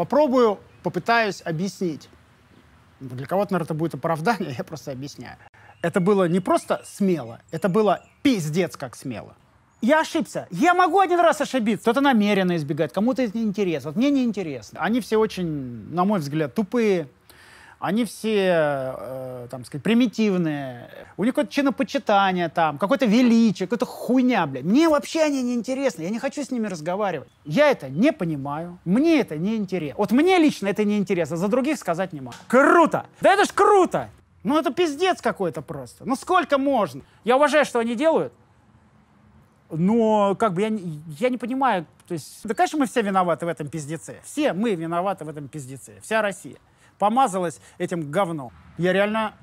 Попробую, попытаюсь объяснить. Ну, для кого-то, наверное, это будет оправдание, я просто объясняю. Это было не просто смело, это было пиздец как смело. Я ошибся. Я могу один раз ошибиться. Кто-то намеренно избегает, кому-то это неинтересно. Вот мне неинтересно. Они все очень, на мой взгляд, тупые. Они все э, Э, там, сказать, примитивные, у них какое-то чинопочитание там, какое-то величие, какая-то хуйня, блядь. Мне вообще они не интересны, я не хочу с ними разговаривать. Я это не понимаю, мне это не интересно. Вот мне лично это не интересно, за других сказать не могу. Круто! Да это ж круто! Ну это пиздец какой-то просто. Ну сколько можно? Я уважаю, что они делают, но как бы я, я не понимаю, то есть... Да, конечно, мы все виноваты в этом пиздеце. Все мы виноваты в этом пиздеце. Вся Россия помазалась этим говном. Я реально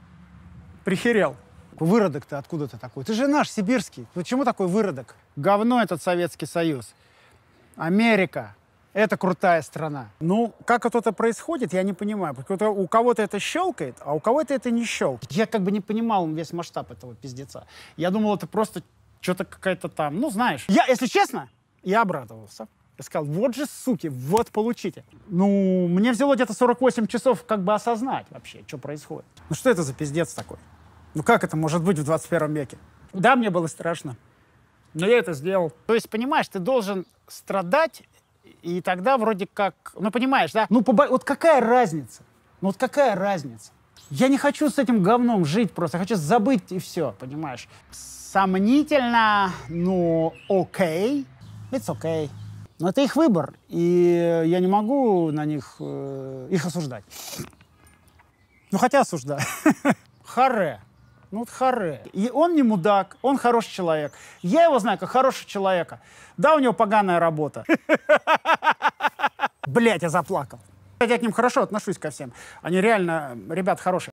прихерел. Выродок то откуда ты такой? Ты же наш, сибирский. Почему такой выродок? Говно этот Советский Союз. Америка. Это крутая страна. Ну, как это происходит, я не понимаю. у кого-то это щелкает, а у кого-то это не щелкает. Я как бы не понимал весь масштаб этого пиздеца. Я думал, это просто что-то какая-то там, ну, знаешь. Я, если честно, я обрадовался. Я сказал, вот же суки, вот получите. Ну, мне взяло где-то 48 часов как бы осознать вообще, что происходит. Ну что это за пиздец такой? Ну как это может быть в 21 веке? Да, мне было страшно, но я это сделал. То есть, понимаешь, ты должен страдать, и тогда вроде как... Ну, понимаешь, да? Ну, побо... вот какая разница? Ну, вот какая разница? Я не хочу с этим говном жить просто, я хочу забыть и все, понимаешь? Сомнительно, но окей, it's окей. Okay. Но это их выбор, и я не могу на них э, их осуждать. Ну, хотя осуждаю. Харе. Ну, вот харе. И он не мудак, он хороший человек. Я его знаю как хорошего человека. Да, у него поганая работа. Блять, я заплакал. Я к ним хорошо отношусь ко всем. Они реально, ребят, хорошие.